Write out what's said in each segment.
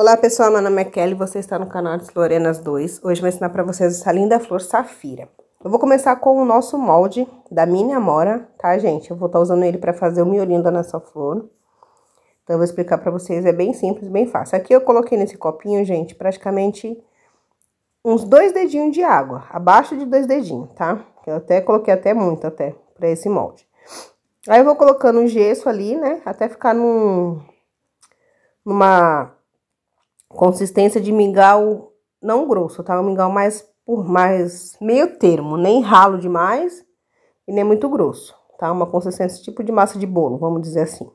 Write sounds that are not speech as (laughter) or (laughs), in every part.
Olá pessoal, meu nome é Kelly, você está no canal de Florenas 2. Hoje vou ensinar para vocês essa linda flor safira. Eu vou começar com o nosso molde da mini amora, tá gente? Eu vou estar tá usando ele para fazer o miolinho da nossa flor. Então eu vou explicar para vocês, é bem simples, bem fácil. Aqui eu coloquei nesse copinho, gente, praticamente uns dois dedinhos de água, abaixo de dois dedinhos, tá? Eu até coloquei até muito até para esse molde. Aí eu vou colocando o gesso ali, né, até ficar num numa consistência de mingau não grosso, tá? Um mingau mais por mais meio termo, nem ralo demais e nem muito grosso, tá? Uma consistência tipo de massa de bolo, vamos dizer assim.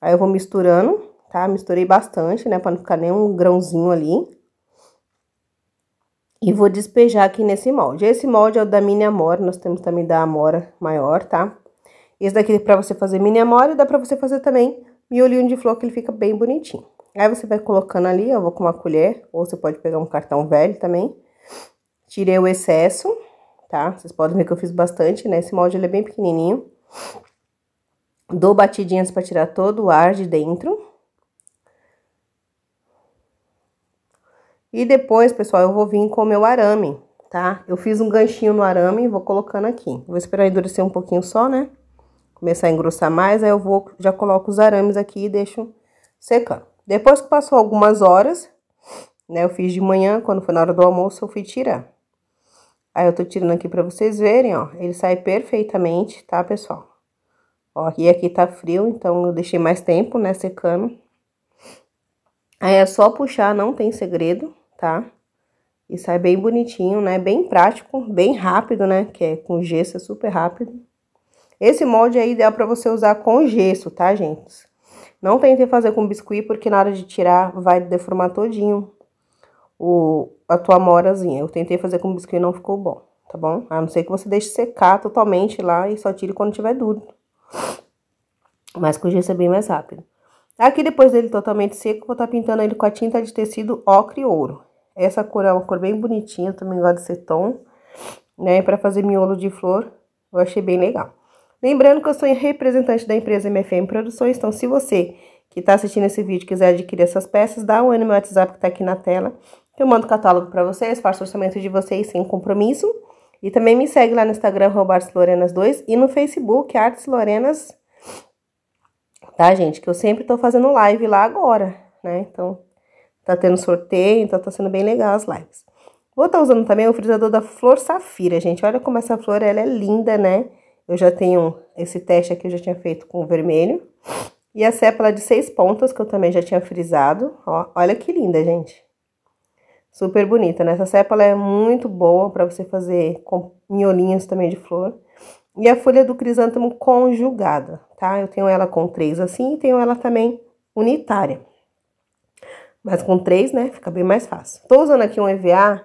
Aí eu vou misturando, tá? Misturei bastante, né, para não ficar nenhum grãozinho ali. E vou despejar aqui nesse molde. Esse molde é o da mini amora, nós temos também da amora maior, tá? Esse daqui é para você fazer mini amora e dá para você fazer também miolinho de flor que ele fica bem bonitinho. Aí você vai colocando ali, eu vou com uma colher, ou você pode pegar um cartão velho também. Tirei o excesso, tá? Vocês podem ver que eu fiz bastante, né? Esse molde ele é bem pequenininho. Dou batidinhas para tirar todo o ar de dentro. E depois, pessoal, eu vou vir com o meu arame, tá? Eu fiz um ganchinho no arame, e vou colocando aqui. Vou esperar endurecer um pouquinho só, né? Começar a engrossar mais, aí eu vou, já coloco os arames aqui e deixo secando. Depois que passou algumas horas, né? Eu fiz de manhã, quando foi na hora do almoço, eu fui tirar. Aí eu tô tirando aqui pra vocês verem, ó. Ele sai perfeitamente, tá, pessoal? Ó, e aqui tá frio, então eu deixei mais tempo, né, secando. Aí é só puxar, não tem segredo, tá? E sai bem bonitinho, né? Bem prático, bem rápido, né? Que é com gesso, é super rápido. Esse molde aí é ideal pra você usar com gesso, tá, gente? Não tentem fazer com biscuit, porque na hora de tirar vai deformar todinho o, a tua amorazinha. Eu tentei fazer com biscuit e não ficou bom, tá bom? A não ser que você deixe secar totalmente lá e só tire quando tiver duro. Mas com gesso é bem mais rápido. Aqui, depois dele totalmente seco, vou estar tá pintando ele com a tinta de tecido ocre ouro. Essa cor é uma cor bem bonitinha, também gosto desse tom, né? Para fazer miolo de flor, eu achei bem legal. Lembrando que eu sou representante da empresa MFM Produções, então se você que está assistindo esse vídeo quiser adquirir essas peças, dá um ano no meu WhatsApp que está aqui na tela. Eu mando o catálogo para vocês, faço orçamento de vocês sem compromisso. E também me segue lá no Instagram, arteslorenas2 e no Facebook, Artes Lorenas. Tá, gente? Que eu sempre estou fazendo live lá agora, né? Então, tá tendo sorteio, então tá sendo bem legal as lives. Vou estar tá usando também o frisador da Flor Safira, gente. Olha como essa flor, ela é linda, né? Eu já tenho esse teste aqui, eu já tinha feito com o vermelho. E a sépala de seis pontas, que eu também já tinha frisado. Ó, olha que linda, gente. Super bonita, né? Essa sépala é muito boa para você fazer com miolinhos também de flor. E a folha do crisântemo conjugada, tá? Eu tenho ela com três assim e tenho ela também unitária. Mas com três, né, fica bem mais fácil. Tô usando aqui um EVA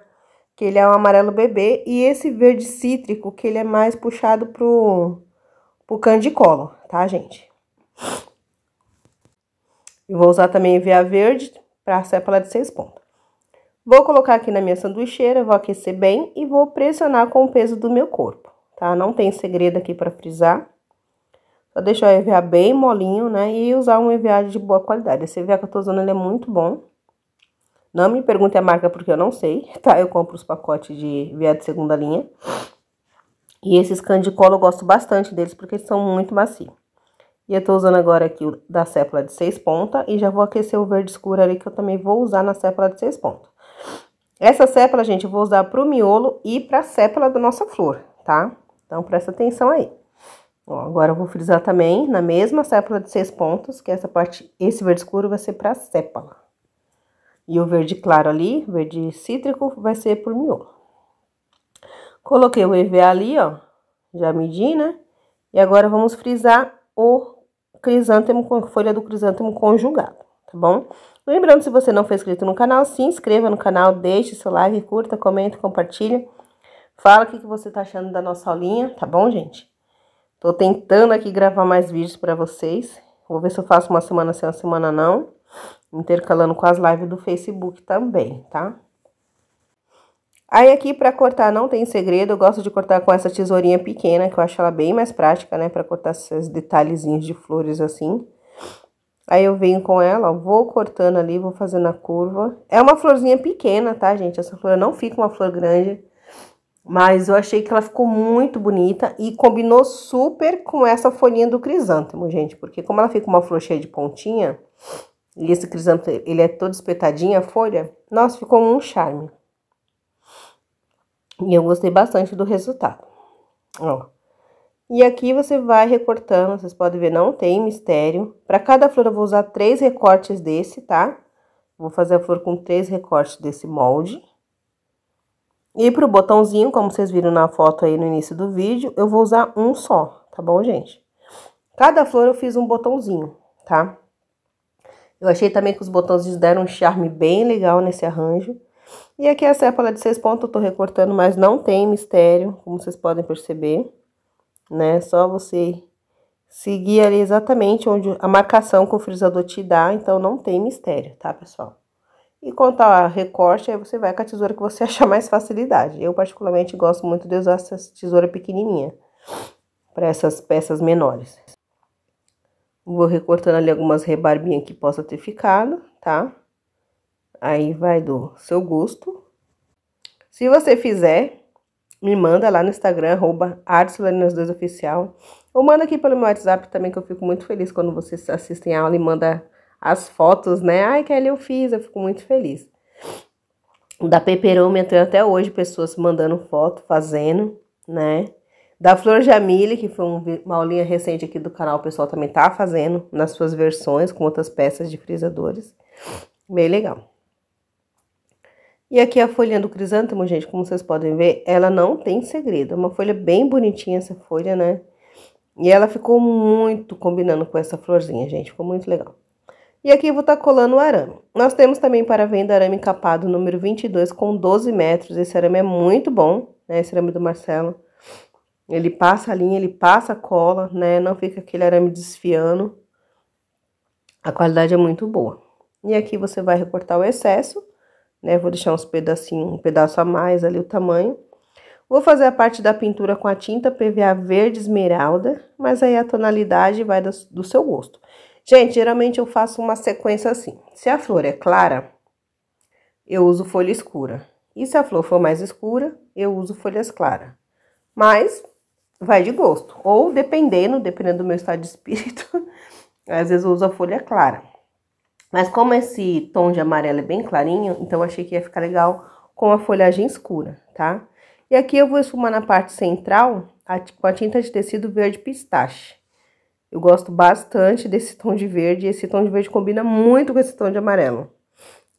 que ele é um amarelo bebê, e esse verde cítrico, que ele é mais puxado pro, pro colo, tá, gente? Eu vou usar também via verde para a sépala de seis pontos. Vou colocar aqui na minha sanduicheira, vou aquecer bem e vou pressionar com o peso do meu corpo, tá? Não tem segredo aqui para frisar. Só deixar o EVA bem molinho, né? E usar um EVA de boa qualidade. Esse EVA que eu tô usando, ele é muito bom. Não me pergunte a marca porque eu não sei, (laughs) tá? Eu compro os pacotes de viado de segunda linha. E esses candicolo eu gosto bastante deles porque eles são muito macios. E eu tô usando agora aqui o da sépula de seis pontas e já vou aquecer o verde escuro ali que eu também vou usar na sépula de seis pontas. Essa sépula gente, eu vou usar pro miolo e pra sépula da nossa flor, tá? Então, presta atenção aí. Ó, agora eu vou frisar também na mesma sépula de seis pontas, que essa parte, esse verde escuro vai ser pra sépala. E o verde claro ali, verde cítrico, vai ser por miolo. Coloquei o EVA ali, ó, já medi, né? E agora vamos frisar o crisântemo com folha do crisântemo conjugado, tá bom? Lembrando, se você não foi inscrito no canal, se inscreva no canal, deixe seu like, curta, comenta, compartilha. Fala o que, você tá achando da nossa aulinha, tá bom, gente? Tô tentando aqui gravar mais vídeos para vocês. Vou ver se eu faço uma semana sem uma semana não intercalando com as lives do Facebook também, tá? Aí aqui para cortar não tem segredo, eu gosto de cortar com essa tesourinha pequena, que eu acho ela bem mais prática, né, para cortar esses detalhezinhos de flores assim. Aí eu venho com ela, ó, vou cortando ali, vou fazendo a curva. É uma florzinha pequena, tá, gente? Essa flor não fica uma flor grande, mas eu achei que ela ficou muito bonita e combinou super com essa folhinha do crisântemo, gente. Porque como ela fica uma flor cheia de pontinha, e esse crisântemo, ele é todo espetadinho a folha. Nossa, ficou um charme. E eu gostei bastante do resultado. Ó. E aqui você vai recortando, vocês podem ver, não tem mistério. Para cada flor eu vou usar três recortes desse, tá? Vou fazer a flor com três recortes desse molde. E pro botãozinho, como vocês viram na foto aí no início do vídeo, eu vou usar um só, tá bom, gente? Cada flor eu fiz um botãozinho, tá? Eu achei também que os botões deram um charme bem legal nesse arranjo. E aqui é a sépala de seis pontos eu tô recortando, mas não tem mistério, como vocês podem perceber, né? Só você seguir ali exatamente onde a marcação que o frisador te dá, então não tem mistério, tá, pessoal? E quanto a recorte, aí você vai com a tesoura que você (laughs) achar mais facilidade. Eu, particularmente, gosto muito de usar essa tesoura pequenininha para essas peças menores. Vou recortando ali algumas rebarbinhas que possa ter ficado, tá? Aí vai do seu gosto. Se você fizer, me manda lá no Instagram, arroba artesolinas2oficial. Ou manda aqui pelo meu WhatsApp também, que eu fico muito feliz quando vocês assistem a aula e manda as fotos, né? Ai, Kelly, eu fiz, eu fico muito feliz. Da Peperômetro até hoje, pessoas mandando foto, fazendo, né? Da Flor Jamile, que foi uma aulinha recente aqui do canal, o pessoal também tá fazendo nas suas versões com outras peças de frisadores. Bem legal. E aqui é a folhinha do crisântemo, gente, como vocês podem ver, ela não tem segredo. É uma folha bem bonitinha essa folha, né? E ela ficou muito combinando com essa florzinha, gente. Ficou muito legal. E aqui eu vou estar tá colando o arame. Nós temos também para venda arame capado número 22 com 12 metros. Esse arame é muito bom, né? Esse arame do Marcelo. Ele passa a linha, ele passa a cola, né? Não fica aquele arame desfiando. A qualidade é muito boa. E aqui você vai recortar o excesso, né? Vou deixar uns pedacinhos, um pedaço a mais ali o tamanho. Vou fazer a parte da pintura com a tinta PVA verde esmeralda, mas aí a tonalidade vai do, seu gosto. Gente, geralmente eu faço uma sequência assim. Se a flor é clara, eu uso folha escura. E se a flor for mais escura, eu uso folhas claras. Mas vai de gosto. Ou dependendo, dependendo do meu estado de espírito, (laughs) às vezes eu uso a folha clara. Mas como esse tom de amarelo é bem clarinho, então achei que ia ficar legal com a folhagem escura, tá? E aqui eu vou esfumar na parte central com a tinta de tecido verde pistache. Eu gosto bastante desse tom de verde, e esse tom de verde combina muito com esse tom de amarelo.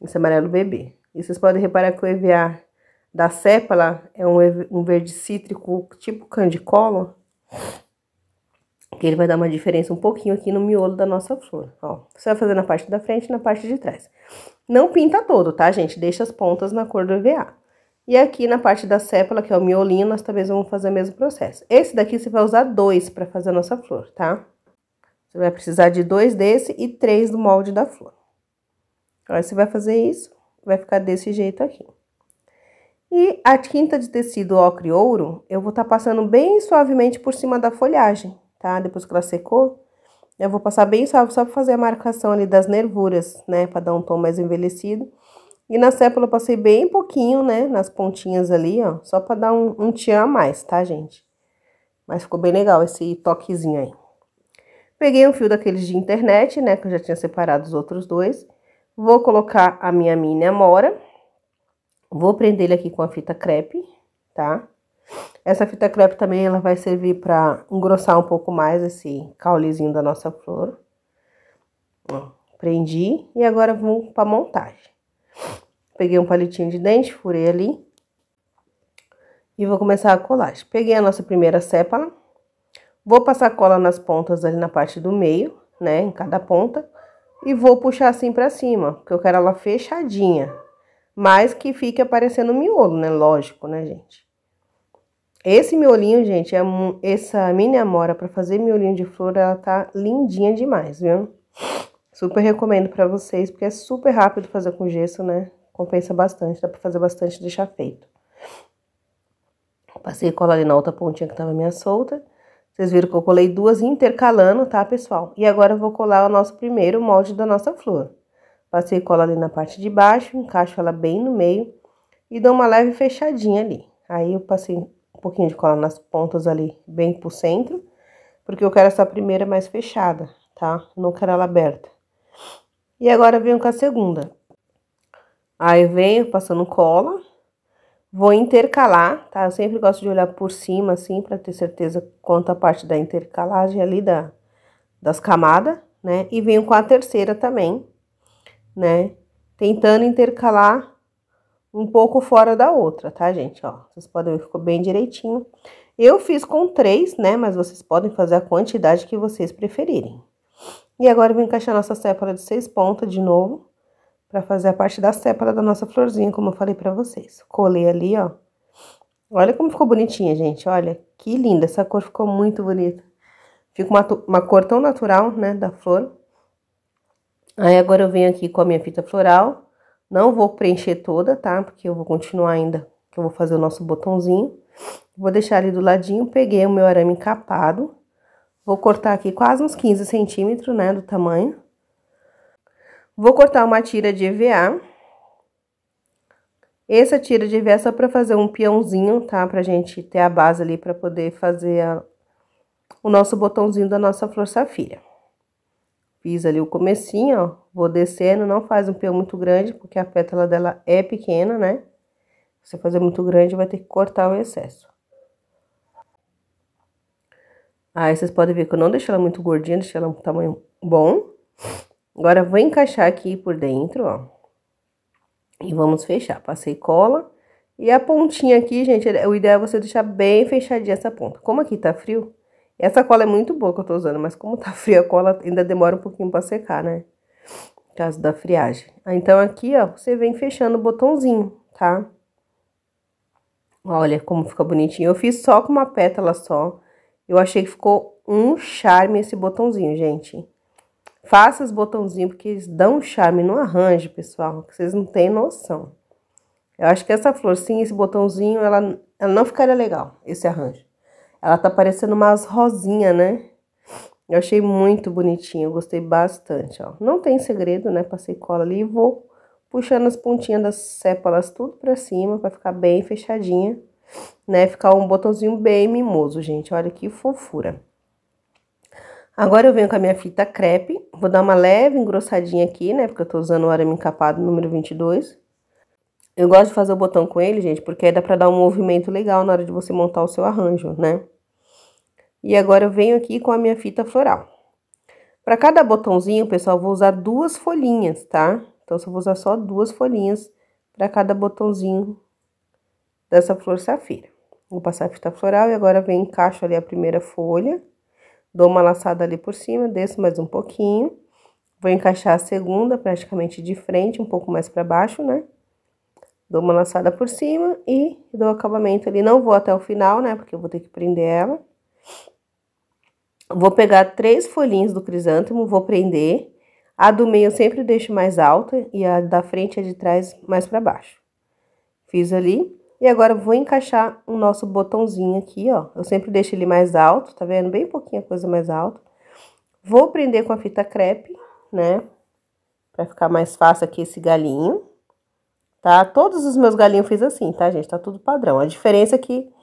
Esse amarelo bebê. E vocês podem reparar que o EVA da sépala, é um, um verde cítrico tipo candicola, que ele vai dar uma diferença um pouquinho aqui no miolo da nossa flor, ó. Você vai fazer na parte da frente e na parte de trás. Não pinta todo, tá, gente? Deixa as pontas na cor do EVA. E aqui na parte da sépala, que é o miolinho, nós também vamos fazer o mesmo processo. Esse daqui você vai usar dois para fazer a nossa flor, tá? Você vai precisar de dois desse e três do molde da flor. Agora você vai fazer isso, vai ficar desse jeito aqui. E a tinta de tecido ocre ouro, eu vou estar tá passando bem suavemente por cima da folhagem, tá? Depois que ela secou, eu vou passar bem suave só para fazer a marcação ali das nervuras, né? Para dar um tom mais envelhecido. E na sépula eu passei bem pouquinho, né? Nas pontinhas ali, ó. Só para dar um, um tchan a mais, tá, gente? Mas ficou bem legal esse toquezinho aí. Peguei um fio daqueles de internet, né? Que eu já tinha separado os outros dois. Vou colocar a minha mini amora. Vou prender ele aqui com a fita crepe, tá? Essa fita crepe também, ela vai servir para engrossar um pouco mais esse caulezinho da nossa flor. Ó, prendi e agora vamos para montagem. Peguei um palitinho de dente, furei ali. E vou começar a colagem. Peguei a nossa primeira sépala. Vou passar cola nas pontas ali na parte do meio, né, em cada ponta. E vou puxar assim pra cima, porque eu quero ela fechadinha, mas que fique aparecendo miolo, né? Lógico, né, gente? Esse miolinho, gente, é um, essa mini amora para fazer miolinho de flor, ela tá lindinha demais, viu? Super recomendo para vocês, porque é super rápido fazer com gesso, né? Compensa bastante, dá para fazer bastante e deixar feito. Passei cola ali na outra pontinha que tava minha solta. Vocês viram que eu colei duas intercalando, tá, pessoal? E agora eu vou colar o nosso primeiro molde da nossa flor. Passei cola ali na parte de baixo, encaixo ela bem no meio e dou uma leve fechadinha ali. Aí eu passei um pouquinho de cola nas pontas ali, bem pro centro, porque eu quero essa primeira mais fechada, tá? Não quero ela aberta. E agora venho com a segunda. Aí venho passando cola, vou intercalar, tá? Eu sempre gosto de olhar por cima assim para ter certeza quanto a parte da intercalagem ali da das camadas, né? E venho com a terceira também, né? Tentando intercalar um pouco fora da outra, tá, gente? Ó, vocês podem ver, ficou bem direitinho. Eu fiz com três, né? Mas vocês podem fazer a quantidade que vocês preferirem. E agora eu vou encaixar nossa sépala de seis pontas de novo, pra fazer a parte da sépala da nossa florzinha, como eu falei pra vocês. Colei ali, ó. Olha como ficou bonitinha, gente. Olha, que linda. Essa cor ficou muito bonita. Fica uma, uma cor tão natural, né, da flor. Aí agora eu venho aqui com a minha fita floral. Não vou preencher toda, tá? Porque eu vou continuar ainda, que eu vou fazer o nosso botãozinho. Vou deixar ali do ladinho, peguei o meu arame encapado. Vou cortar aqui quase uns 15 centímetros, né, do tamanho. Vou cortar uma tira de EVA. Essa tira de EVA é só pra fazer um peãozinho, tá? Pra gente ter a base ali pra poder fazer a... o nosso botãozinho da nossa flor safira. Fiz ali o comecinho, ó. Vou descendo, não faz um pelo muito grande, porque a pétala dela é pequena, né? Se você fazer muito grande, vai ter que cortar o excesso. Aí vocês podem ver que eu não deixei ela muito gordinha, deixei ela um tamanho bom. Agora, vou encaixar aqui por dentro, ó. E vamos fechar. Passei cola. E a pontinha aqui, gente, é, o ideal é você deixar bem fechadinha essa ponta. Como aqui tá frio, essa cola é muito boa que eu tô usando, mas como tá (laughs) fria a cola, ainda demora um pouquinho pra secar, né? caso da friagem. Ah, então aqui, ó, você vem fechando o botãozinho, tá? Olha como fica bonitinho. Eu fiz só com uma pétala só. Eu achei que ficou um charme esse botãozinho, gente. Faça os botãozinhos, porque eles dão um charme no arranjo, pessoal, que vocês não têm noção. Eu acho que essa florzinha, esse botãozinho, ela, ela não ficaria legal, esse arranjo. Ela tá parecendo umas rosinha, né? Eu achei muito bonitinho, gostei bastante, ó. Não tem segredo, né? Passei cola ali e vou puxando as pontinhas das sépalas tudo pra cima, pra ficar bem fechadinha, né? Ficar um botãozinho bem mimoso, gente. Olha que fofura. Agora eu venho com a minha fita crepe, vou dar uma leve engrossadinha aqui, né, porque eu tô usando o arame encapado número 22. Eu gosto de fazer o botão com ele, gente, porque aí dá pra dar um movimento legal na hora de você montar o seu arranjo, né? E agora eu venho aqui com a minha fita floral. Para cada botãozinho, pessoal, eu vou usar duas folhinhas, tá? Então, só vou usar só duas folhinhas para cada botãozinho dessa flor safira. Vou passar a fita floral e agora vem encaixo ali a primeira folha. Dou uma laçada ali por cima, desço mais um pouquinho. Vou encaixar a segunda praticamente de frente, um pouco mais para baixo, né? Dou uma laçada por cima e dou acabamento ali. Não vou até o final, né? Porque eu vou ter que prender ela. Vou pegar três folhinhas do crisântemo, vou prender. A do meio eu sempre deixo mais alta e a da frente e a de trás mais para baixo. Fiz ali. E agora vou encaixar o nosso botãozinho aqui, ó. Eu sempre deixo ele mais alto, tá vendo? Bem pouquinha coisa mais alta. Vou prender com a fita crepe, né? Pra ficar mais fácil aqui esse galinho, tá? Todos os meus galinhos fiz assim, tá, gente? Tá tudo padrão. A diferença é que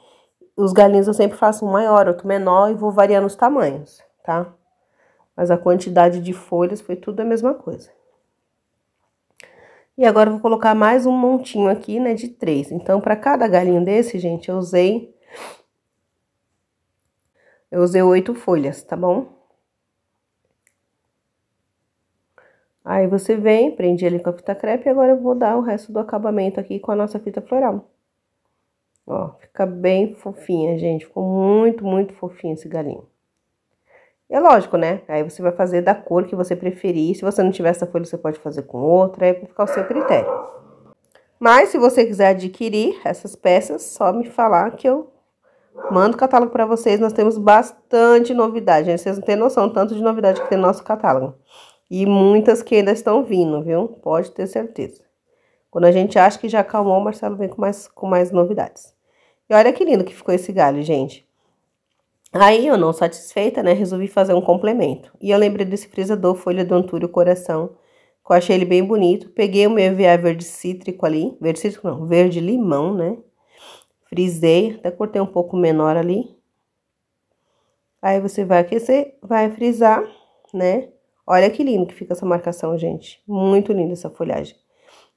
os galinhos eu sempre faço um maior, outro menor e vou variando os tamanhos, tá? Mas a quantidade de folhas foi tudo a mesma coisa. E agora eu vou colocar mais um montinho aqui, né, de três. Então, para cada galinho desse, gente, eu usei... Eu usei oito folhas, tá bom? Aí você vem, prende ele com a fita crepe e agora eu vou dar o resto do acabamento aqui com a nossa fita floral. Ó, fica bem fofinha, gente. Ficou muito, muito fofinho esse galinho. É lógico, né? Aí você vai fazer da cor que você preferir. Se você não tiver essa folha, você pode fazer com outra. É Aí ficar ao seu critério. Mas se você quiser adquirir essas peças, só me falar que eu mando o catálogo para vocês. Nós temos bastante novidade, gente. Vocês não têm noção tanto de novidade que tem no nosso catálogo. E muitas que ainda estão vindo, viu? Pode ter certeza. Quando a gente acha que já acalmou, o Marcelo vem com mais, com mais novidades. E olha que lindo que ficou esse galho, gente. Aí eu não satisfeita, né, resolvi fazer um complemento. E eu lembrei desse frisador folha do Antúrio Coração, que eu achei ele bem bonito. Peguei o meu EVA verde cítrico ali, verde cítrico não, verde limão, né? Frisei, até cortei um pouco menor ali. Aí você vai aquecer, vai frisar, né? Olha que lindo que fica essa marcação, gente. Muito linda essa folhagem.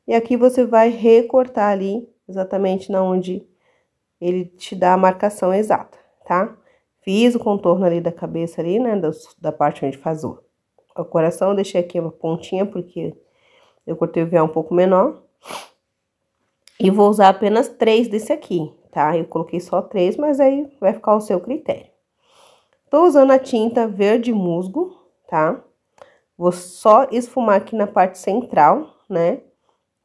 E aqui você vai recortar ali, exatamente na onde ele te dá a marcação exata, tá? Fiz o contorno ali da cabeça ali, né, da, da parte onde faz o, o coração, eu deixei aqui uma pontinha porque eu cortei o véu um pouco menor. E vou usar apenas três desse aqui, tá? Eu coloquei só três, mas aí vai ficar ao seu critério. Tô usando a tinta verde musgo, tá? Vou só esfumar aqui na parte central, né?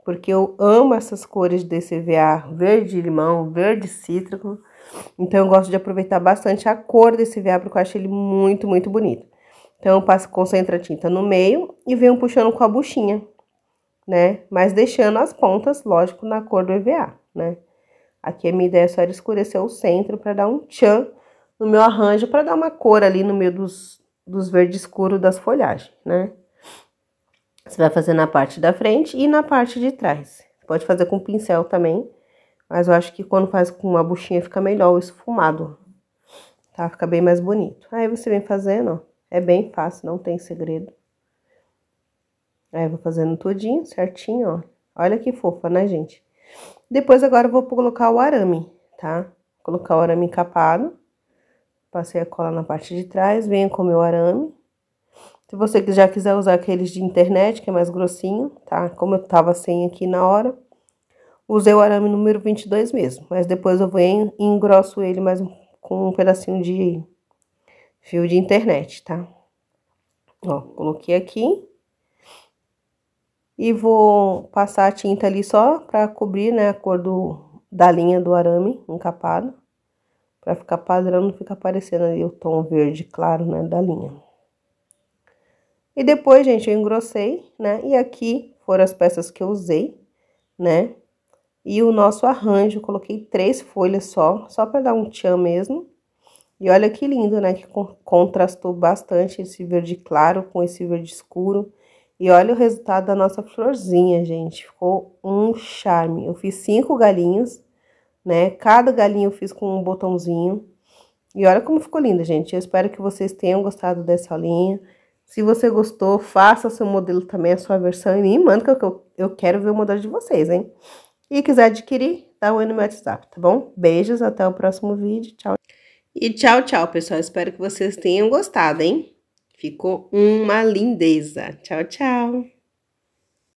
porque eu amo essas cores desse EVA, verde limão, verde cítrico. Então eu gosto de aproveitar bastante a cor desse EVA, porque eu acho ele muito, muito bonito. Então eu passo, concentro a tinta no meio e venho puxando com a buchinha, né? Mas deixando as pontas, lógico, na cor do EVA, né? Aqui a minha ideia só era escurecer o centro para dar um tchan no meu arranjo, para dar uma cor ali no meio dos, dos verdes escuros das folhagens, né? Você vai fazer na parte da frente e na parte de trás. Pode fazer com pincel também, mas eu acho que quando faz com uma buchinha fica melhor o esfumado, tá? Fica bem mais bonito. Aí você vem fazendo, ó. É bem fácil, não tem segredo. Aí eu vou fazendo tudinho, certinho, ó. Olha que fofa, né, gente? Depois agora eu vou colocar o arame, tá? Vou colocar o arame encapado. Passei a cola na parte de trás, venho com o meu arame. Se você já quiser usar aqueles de internet, que é mais grossinho, tá? Como eu tava sem aqui na hora, usei o arame número 22 mesmo. Mas depois eu venho e engrosso ele mais com um pedacinho de fio de internet, tá? Ó, coloquei aqui. E vou passar a tinta ali só pra cobrir, né, a cor do, da linha do arame encapado. Pra ficar padrão, não fica aparecendo ali o tom verde claro, né, da linha. E depois, gente, eu engrossei, né? E aqui foram as peças que eu usei, né? E o nosso arranjo, coloquei três folhas só, só para dar um tchan mesmo. E olha que lindo, né? Que contrastou bastante esse verde claro com esse verde escuro. E olha o resultado da nossa florzinha, gente. Ficou um charme. Eu fiz cinco galinhas, né? Cada galinha eu fiz com um botãozinho. E olha como ficou linda, gente. Eu espero que vocês tenham gostado dessa aulinha. Se você gostou, faça seu modelo também, a sua versão e me manda que eu, eu quero ver o modelo de vocês, hein? E quiser adquirir, dá um no meu WhatsApp, tá bom? Beijos, até o próximo vídeo, tchau. E tchau, tchau, pessoal. Espero que vocês tenham gostado, hein? Ficou uma lindeza. Tchau, tchau.